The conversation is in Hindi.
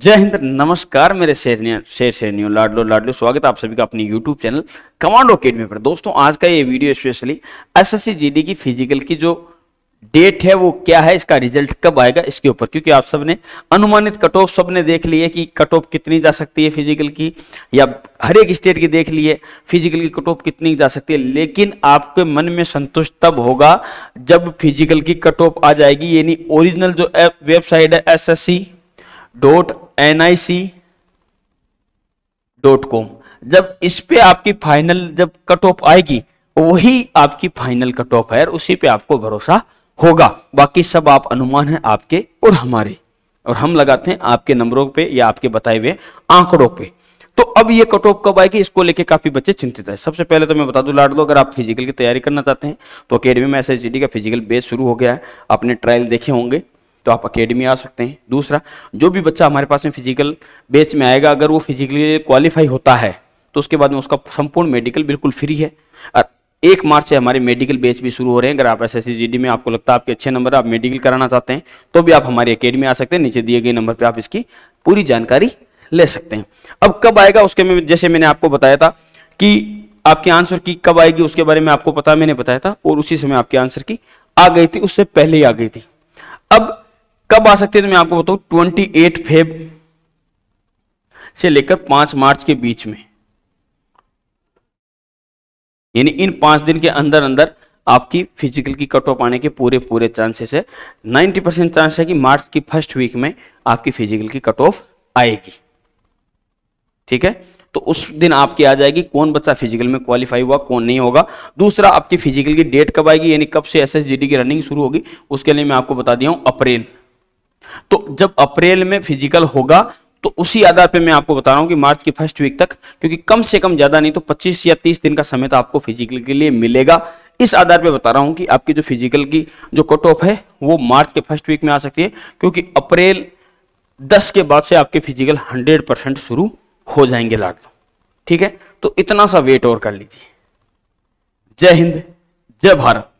जय हिंद नमस्कार मेरे शेरनिया शेर शेरनियों लाडलो लाडलो स्वागत आप सभी का अपने यूट्यूब चैनल कमांडो अकेडमी पर दोस्तों आज का ये वीडियो स्पेशली एसएससी जीडी की फिजिकल की जो डेट है वो क्या है इसका रिजल्ट कब आएगा इसके ऊपर क्योंकि आप सबने अनुमानित कट ऑफ ने देख लिए कि कट ऑफ कितनी जा सकती है फिजिकल की या हर एक स्टेट की देख लिए फिजिकल की कट ऑफ कितनी जा सकती है लेकिन आपके मन में संतुष्ट तब होगा जब फिजिकल की कट ऑफ आ जाएगी यानी ओरिजिनल जो वेबसाइट है S S C dot N I C dot com जब इस पे आपकी फाइनल जब कट ऑफ आएगी वही आपकी फाइनल कट ऑफ है और उसी पे आपको भरोसा होगा बाकी सब आप अनुमान है आपके और हमारे और हम लगाते हैं आपके नंबरों पे या आपके बताए हुए आंकड़ों पे तो अब ये कट ऑफ कब आएगी इसको लेके काफी बच्चे चिंतित है सबसे पहले तो मैं बता दूं लाड दो अगर आप फिजिकल की तैयारी करना चाहते हैं तो अकेडमी में एस का फिजिकल बेस शुरू हो गया है आपने ट्रायल देखे होंगे तो आप अकेडमी आ सकते हैं दूसरा जो भी बच्चा हमारे पास में फिजिकल बेच में आएगा अगर वो फिजिकली क्वालिफाई होता है तो उसके बाद में उसका संपूर्ण मेडिकल बिल्कुल फ्री है और एक मार्च से हमारे मेडिकल बेच भी शुरू हो रहे हैं अगर आप एस एस में आपको लगता है आपके अच्छे नंबर आप मेडिकल कराना चाहते हैं तो भी आप हमारी अकेडमी आ सकते हैं नीचे दिए गए नंबर पर आप इसकी पूरी जानकारी ले सकते हैं अब कब आएगा उसके में जैसे मैंने आपको बताया था कि आपके आंसर की कब आएगी उसके बारे में आपको पता मैंने बताया था और उसी समय आपके आंसर की आ गई थी उससे पहले ही आ गई थी अब कब आ सकती है तो मैं आपको बताऊं ट्वेंटी एट फेब से लेकर पांच मार्च के बीच में यानी इन पांच दिन के अंदर अंदर आपकी फिजिकल की कट ऑफ आने के पूरे पूरे चांसेस है 90 परसेंट चांस है कि मार्च की फर्स्ट वीक में आपकी फिजिकल की कट ऑफ आएगी ठीक है तो उस दिन आपकी आ जाएगी कौन बच्चा फिजिकल में क्वालिफाई हुआ कौन नहीं होगा दूसरा आपकी फिजिकल की डेट कब आएगी यानी कब से एसएसजीडी की रनिंग शुरू होगी उसके लिए मैं आपको बता दिया हूं अप्रैल तो जब अप्रैल में फिजिकल होगा तो उसी आधार पे मैं आपको बता रहा हूं कि मार्च के फर्स्ट वीक तक क्योंकि कम से कम ज्यादा नहीं तो 25 या 30 दिन का समय तो आपको फिजिकल के लिए मिलेगा इस आधार पे बता रहा हूं कि आपकी जो फिजिकल की जो कट ऑफ है वो मार्च के फर्स्ट वीक में आ सकती है क्योंकि अप्रैल 10 के बाद से आपके फिजिकल 100 परसेंट शुरू हो जाएंगे लाडलो ठीक है तो इतना सा वेट और कर लीजिए जय हिंद जय भारत